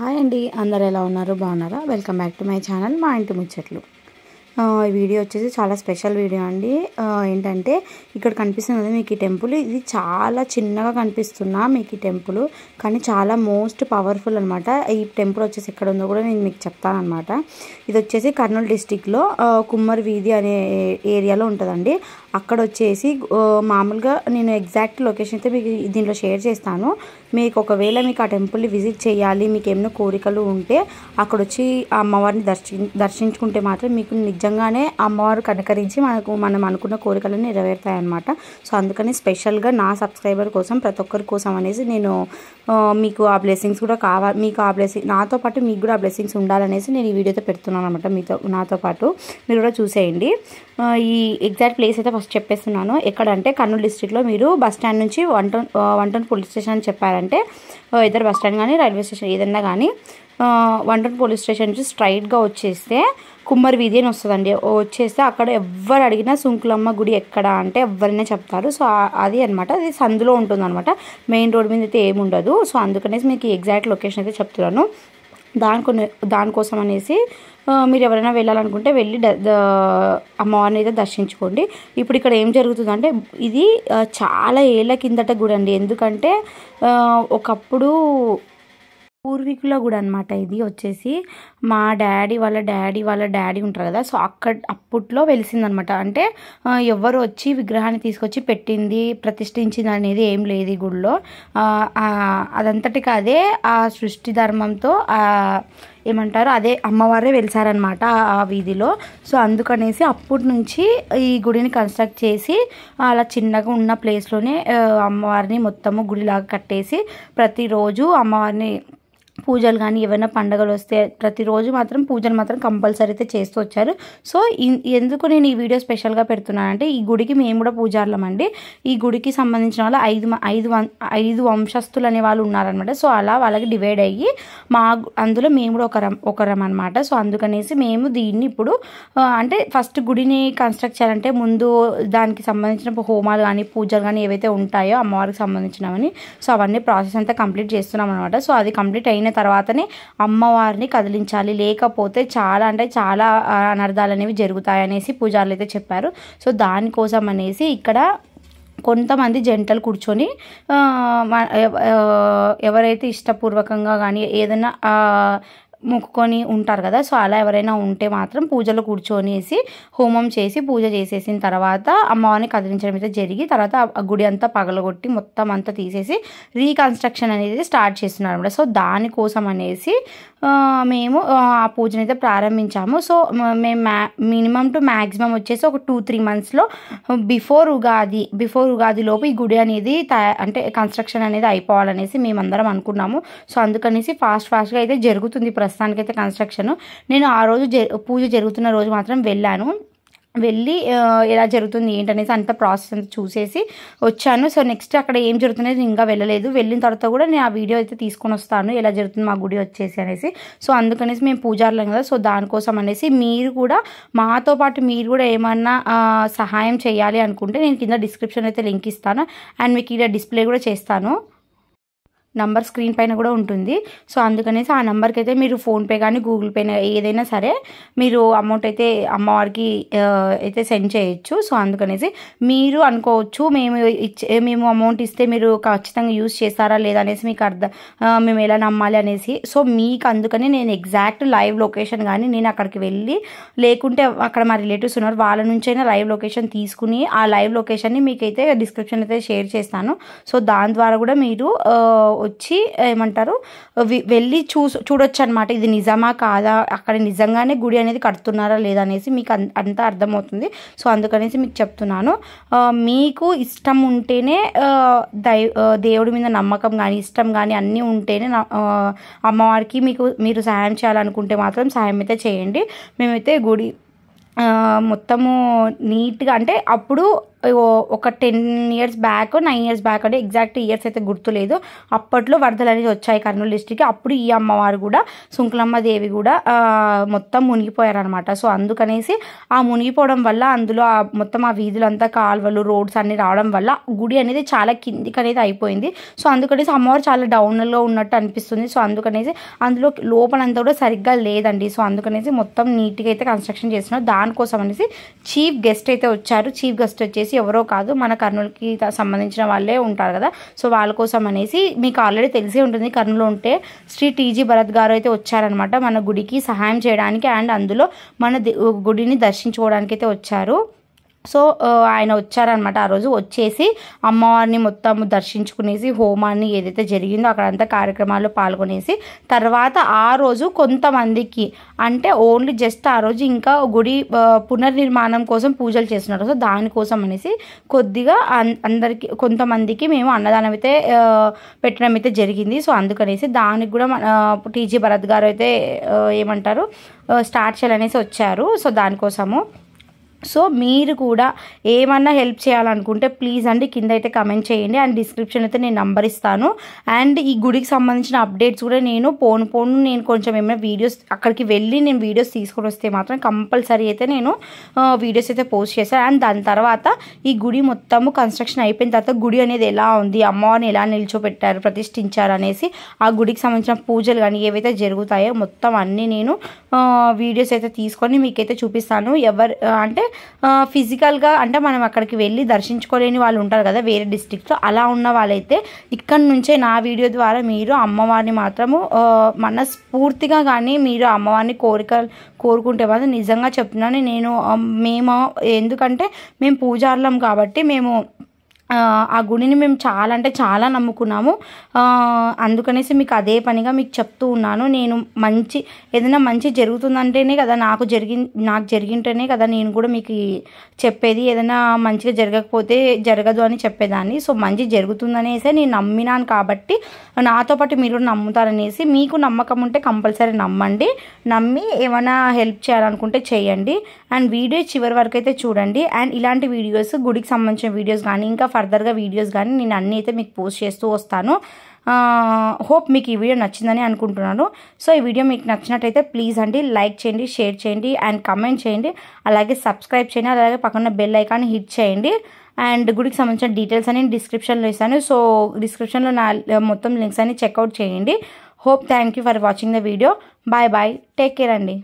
hi అండి అందరు ఎలా ఉన్నారు బాగున్నారా welcome back to my channel మా ఇంటి ముచ్చట్లు ఈ వీడియో వచ్చేసి చాలా స్పెషల్ వీడియో అండి ఏంటంటే ఇక్కడ కనిపిస్తుంది మీకు ఈ టెంపుల్ ఇది చాలా చిన్నగా కనిపిస్తున్నా మీకు ఈ టెంపుల్ కానీ చాలా మోస్ట్ పవర్ఫుల్ అనమాట ఈ టెంపుల్ వచ్చేసి ఎక్కడ ఉందో కూడా నేను మీకు చెప్తాను అనమాట ఇది వచ్చేసి కర్నూలు డిస్టిక్లో కుమ్మర్ వీధి అనే ఏరియాలో ఉంటుందండి అక్కడ వచ్చేసి మామూలుగా నేను ఎగ్జాక్ట్ లొకేషన్ అయితే మీకు దీంట్లో షేర్ చేస్తాను మీకు ఒకవేళ మీకు ఆ టెంపుల్ని విజిట్ చేయాలి మీకు ఏమైనా కోరికలు ఉంటే అక్కడ వచ్చి ఆ అమ్మవారిని దర్శి దర్శించుకుంటే మాత్రం మీకు నిజంగానే అమ్మవారు కనకరించి మనకు మనం అనుకున్న కోరికలు నెరవేరుతాయన్నమాట సో అందుకని స్పెషల్గా నా సబ్స్క్రైబర్ కోసం ప్రతి ఒక్కరి కోసం అనేసి నేను మీకు ఆ బ్లెస్సింగ్స్ కూడా కావాలి మీకు ఆ బ్లెస్సింగ్ నాతో పాటు మీకు కూడా ఆ బ్లెస్సింగ్స్ ఉండాలనేసి నేను ఈ వీడియోతో పెడుతున్నాను అనమాట మీతో నాతో పాటు మీరు కూడా చూసేయండి ఈ ఎగ్జాక్ట్ ప్లేస్ అయితే ఫస్ట్ చెప్పేస్తున్నాను ఎక్కడంటే కర్నూలు డిస్టిక్లో మీరు బస్ స్టాండ్ నుంచి one town one town police station అని చెప్పారంటే uh, ఇద్దరు బస్ స్టాండ్ కానీ రైల్వే స్టేషన్ ఏదన్నా కానీ వన్ టౌన్ పోలీస్ స్టేషన్ నుంచి స్ట్రైట్గా వచ్చేస్తే కుమ్మర్ వీధి అని వస్తుందండి వచ్చేస్తే అక్కడ ఎవరు అడిగినా సుంకులమ్మ గుడి ఎక్కడ అంటే ఎవరైనా చెప్తారు సో అది అనమాట అది సందులో ఉంటుందన్నమాట మెయిన్ రోడ్ మీద అయితే ఏముండదు సో అందుకనేసి మీకు ఎగ్జాక్ట్ లొకేషన్ అయితే చెప్తున్నాను దానికో దానికోసం అనేసి మీరు ఎవరైనా వెళ్ళాలనుకుంటే వెళ్ళి అమ్మవారిని అయితే దర్శించుకోండి ఇప్పుడు ఇక్కడ ఏం జరుగుతుందంటే ఇది చాలా ఏళ్ళ కిందట గుడి అండి ఎందుకంటే ఒకప్పుడు పూర్వీకుల గుడి అనమాట ఇది వచ్చేసి మా డాడీ వాళ్ళ డాడీ వాళ్ళ డాడీ ఉంటారు కదా సో అక్కడ అప్పట్లో వెలిసిందనమాట అంటే ఎవరు వచ్చి విగ్రహాన్ని తీసుకొచ్చి పెట్టింది ప్రతిష్ఠించింది అనేది ఏం లేదు ఈ గుడిలో అదంతటికి అదే ఆ సృష్టి ధర్మంతో ఏమంటారు అదే అమ్మవారే వెలిసారనమాట ఆ వీధిలో సో అందుకనేసి అప్పటి నుంచి ఈ గుడిని కన్స్ట్రక్ట్ చేసి అలా చిన్నగా ఉన్న ప్లేస్లోనే అమ్మవారిని మొత్తము గుడిలాగా కట్టేసి ప్రతిరోజు అమ్మవారిని పూజలు కానీ ఏమైనా పండగలు వస్తే ప్రతిరోజు మాత్రం పూజలు మాత్రం కంపల్సరీ అయితే చేస్తూ వచ్చారు సో ఎందుకు నేను ఈ వీడియో స్పెషల్గా పెడుతున్నాను అంటే ఈ గుడికి మేము కూడా పూజార్లమండి ఈ గుడికి సంబంధించిన వాళ్ళు ఐదు ఐదు ఐదు వంశస్థులు అనే వాళ్ళు ఉన్నారనమాట సో అలా వాళ్ళకి డివైడ్ అయ్యి మా అందులో మేము కూడా ఒకరం ఒకరం అనమాట సో అందుకనేసి మేము దీన్ని ఇప్పుడు అంటే ఫస్ట్ గుడిని కన్స్ట్రక్ట్ చేయాలంటే ముందు దానికి సంబంధించిన హోమాలు కానీ పూజలు కానీ ఏవైతే ఉంటాయో అమ్మవారికి సంబంధించినవని సో అవన్నీ ప్రాసెస్ అంతా కంప్లీట్ చేస్తున్నాం అనమాట సో అది కంప్లీట్ అయిన తర్వాతనే అమ్మవారిని కదిలించాలి లేకపోతే చాలా అంటే చాలా అనర్థాలు అనేవి జరుగుతాయనేసి పూజారులు అయితే చెప్పారు సో దానికోసం అనేసి ఇక్కడ కొంతమంది జంటలు కూర్చొని ఎవరైతే ఇష్టపూర్వకంగా కానీ ఏదైనా మొక్కుకొని ఉంటారు కదా సో అలా ఎవరైనా ఉంటే మాత్రం పూజలో కూర్చొనేసి హోమం చేసి పూజ చేసేసిన తర్వాత అమ్మవారిని కదిలించడం అయితే జరిగి తర్వాత ఆ గుడి అంతా పగలగొట్టి మొత్తం అంతా తీసేసి రీకన్స్ట్రక్షన్ అనేది స్టార్ట్ చేస్తున్నారు అనమాట సో దానికోసం అనేసి మేము ఆ పూజను అయితే ప్రారంభించాము సో మేము మ్యా మినిమం టు మ్యాక్సిమం వచ్చేసి ఒక టూ త్రీ మంత్స్లో బిఫోర్ ఉగాది బిఫోర్ ఉగాది లోపు ఈ గుడి అనేది అంటే కన్స్ట్రక్షన్ అనేది అయిపోవాలనేసి మేమందరం అనుకున్నాము సో అందుకనేసి ఫాస్ట్ ఫాస్ట్గా అయితే జరుగుతుంది ప్రస్తుతానికి అయితే కన్స్ట్రక్షన్ నేను ఆ రోజు పూజ జరుగుతున్న రోజు మాత్రం వెళ్ళాను వెళ్ళి ఎలా జరుగుతుంది ఏంటనేసి అంత ప్రాసెస్ అంతా చూసేసి వచ్చాను సో నెక్స్ట్ అక్కడ ఏం జరుగుతున్నది ఇంకా వెళ్ళలేదు వెళ్ళిన తర్వాత కూడా నేను ఆ వీడియో అయితే తీసుకొని వస్తాను ఎలా జరుగుతుంది మా గుడి వచ్చేసి అనేసి సో అందుకనేసి మేము పూజారులం కదా సో దానికోసం అనేసి మీరు కూడా మాతో పాటు మీరు కూడా ఏమన్నా సహాయం చేయాలి అనుకుంటే నేను కింద డిస్క్రిప్షన్ అయితే లింక్ ఇస్తాను అండ్ మీకు ఇక్కడ డిస్ప్లే కూడా చేస్తాను నంబర్ స్క్రీన్ పైన కూడా ఉంటుంది సో అందుకనేసి ఆ నెంబర్కి అయితే మీరు ఫోన్పే కానీ గూగుల్ పే ఏదైనా సరే మీరు అమౌంట్ అయితే అమ్మవారికి అయితే సెండ్ చేయొచ్చు సో అందుకనేసి మీరు అనుకోవచ్చు మేము ఇచ్చే మేము అమౌంట్ ఇస్తే మీరు ఖచ్చితంగా యూజ్ చేస్తారా లేదా అనేసి మీకు అర్థం మేము ఎలా నమ్మాలి అనేసి సో మీకు అందుకని నేను ఎగ్జాక్ట్ లైవ్ లొకేషన్ కానీ నేను అక్కడికి వెళ్ళి లేకుంటే అక్కడ మా రిలేటివ్స్ ఉన్నారు వాళ్ళ నుంచైనా లైవ్ లొకేషన్ తీసుకుని ఆ లైవ్ లొకేషన్ని మీకైతే డిస్క్రిప్షన్ అయితే షేర్ చేస్తాను సో దాని ద్వారా కూడా మీరు వచ్చి ఏమంటారు వెళ్ళి చూ చూడొచ్చు అనమాట ఇది నిజమా కాదా అక్కడ నిజంగానే గుడి అనేది కడుతున్నారా లేదా అనేసి మీకు అంతా అర్థమవుతుంది సో అందుకనేసి మీకు చెప్తున్నాను మీకు ఇష్టం ఉంటేనే దై దేవుడి మీద నమ్మకం కానీ ఇష్టం కానీ అన్నీ ఉంటేనే అమ్మవారికి మీకు మీరు సహాయం చేయాలనుకుంటే మాత్రం సహాయం అయితే చేయండి మేమైతే గుడి మొత్తము నీట్గా అంటే అప్పుడు ఒక ten years back nine years back అంటే ఎగ్జాక్ట్ ఇయర్స్ అయితే గుర్తులేదు అప్పట్లో వరదలు అనేది వచ్చాయి కర్నూలు డిస్టిక్కి అప్పుడు ఈ అమ్మవారు కూడా సుంకులమ్మ దేవి కూడా మొత్తం మునిగిపోయారనమాట సో అందుకనేసి ఆ మునిగిపోవడం వల్ల అందులో మొత్తం ఆ వీధులంతా కాల్వలు రోడ్స్ అన్నీ రావడం వల్ల గుడి అనేది చాలా కిందికి అనేది అయిపోయింది సో అందుకనేసి అమ్మవారు చాలా డౌన్లో ఉన్నట్టు అనిపిస్తుంది సో అందుకనేసి అందులో లోపలంతా కూడా సరిగ్గా లేదండి సో అందుకనేసి మొత్తం నీట్గా అయితే కన్స్ట్రక్షన్ చేస్తున్నారు దానికోసం అనేసి చీఫ్ గెస్ట్ అయితే వచ్చారు చీఫ్ గెస్ట్ వచ్చేసి ఎవరో కాదు మన కర్నూలుకి సంబంధించిన వాళ్ళే ఉంటారు కదా సో వాళ్ళ కోసం అనేసి మీకు ఆల్రెడీ తెలిసే ఉంటుంది కర్నూలు ఉంటే శ్రీ టీజీ భరత్ గారు అయితే వచ్చారనమాట మన గుడికి సహాయం చేయడానికి అండ్ అందులో మన గుడిని దర్శించుకోవడానికి అయితే వచ్చారు సో ఆయన వచ్చారనమాట ఆ రోజు వచ్చేసి అమ్మవారిని మొత్తం దర్శించుకునేసి హోమాన్ని ఏదైతే జరిగిందో అక్కడంతా కార్యక్రమాల్లో పాల్గొనేసి తర్వాత ఆ రోజు కొంతమందికి అంటే ఓన్లీ జస్ట్ ఆ రోజు ఇంకా గుడి పునర్నిర్మాణం కోసం పూజలు చేస్తున్నారు సో దానికోసం అనేసి కొద్దిగా అందరికి కొంతమందికి మేము అన్నదానం అయితే పెట్టడం అయితే జరిగింది సో అందుకనేసి దానికి కూడా మన టీజీ భరత్ గారు అయితే ఏమంటారు స్టార్ట్ చేయాలనేసి వచ్చారు సో దానికోసము సో మీరు కూడా ఏమన్నా హెల్ప్ చేయాలనుకుంటే ప్లీజ్ అండి కింద అయితే కమెంట్ చేయండి అండ్ డిస్క్రిప్షన్ అయితే నేను నంబర్ ఇస్తాను అండ్ ఈ గుడికి సంబంధించిన అప్డేట్స్ కూడా నేను పోను పోను నేను కొంచెం ఏమైనా వీడియోస్ అక్కడికి వెళ్ళి నేను వీడియోస్ తీసుకొని వస్తే మాత్రం కంపల్సరీ అయితే నేను వీడియోస్ అయితే పోస్ట్ చేశాను అండ్ దాని తర్వాత ఈ గుడి మొత్తము కన్స్ట్రక్షన్ అయిపోయిన తర్వాత గుడి అనేది ఎలా ఉంది అమ్మవారిని ఎలా నిల్చోపెట్టారు ప్రతిష్ఠించారు అనేసి ఆ గుడికి సంబంధించిన పూజలు కానీ ఏవైతే జరుగుతాయో మొత్తం అన్నీ నేను వీడియోస్ అయితే తీసుకొని మీకైతే చూపిస్తాను ఎవరు అంటే ఫిజికల్గా అంటే మనం అక్కడికి వెళ్ళి దర్శించుకోలేని వాళ్ళు ఉంటారు కదా వేరే డిస్టిక్తో అలా ఉన్న వాళ్ళైతే ఇక్కడ నుంచే నా వీడియో ద్వారా మీరు అమ్మవారిని మాత్రము మనస్ఫూర్తిగా కానీ మీరు అమ్మవారిని కోరిక కోరుకుంటే మాత్రం నిజంగా చెప్తున్నాను నేను మేము ఎందుకంటే మేము పూజార్లం కాబట్టి మేము ఆ గుడిని మేము చాలా అంటే చాలా నమ్ముకున్నాము అందుకనేసి మీకు అదే పనిగా మీకు చెప్తూ ఉన్నాను నేను మంచి ఏదైనా మంచి జరుగుతుందంటేనే కదా నాకు జరిగి నాకు జరిగింటేనే కదా నేను కూడా మీకు చెప్పేది ఏదైనా మంచిగా జరగకపోతే జరగదు అని చెప్పేదాన్ని సో మంచి జరుగుతుందనేసి నేను నమ్మినాను కాబట్టి నాతో పాటు మీరు నమ్ముతారనేసి మీకు నమ్మకం ఉంటే కంపల్సరీ నమ్మండి నమ్మి ఏమైనా హెల్ప్ చేయాలనుకుంటే చేయండి అండ్ వీడియో చివరి వరకు అయితే చూడండి అండ్ ఇలాంటి వీడియోస్ గుడికి సంబంధించిన వీడియోస్ కానీ ఇంకా ఫర్దర్గా వీడియోస్ కానీ నేను అన్నీ అయితే మీకు పోస్ట్ చేస్తూ వస్తాను హోప్ మీకు ఈ వీడియో నచ్చిందని అనుకుంటున్నాను సో ఈ వీడియో మీకు నచ్చినట్టయితే ప్లీజ్ అండి లైక్ చేయండి షేర్ చేయండి అండ్ కమెంట్ చేయండి అలాగే సబ్స్క్రైబ్ చేయండి అలాగే పక్కన బెల్ ఐకాన్ హిట్ చేయండి అండ్ గుడికి సంబంధించిన డీటెయిల్స్ అని డిస్క్రిప్షన్లో ఇస్తాను సో డిస్క్రిప్షన్లో నా మొత్తం లింక్స్ అన్ని చెక్అవుట్ చేయండి hope thank you for watching the video bye bye take care అండి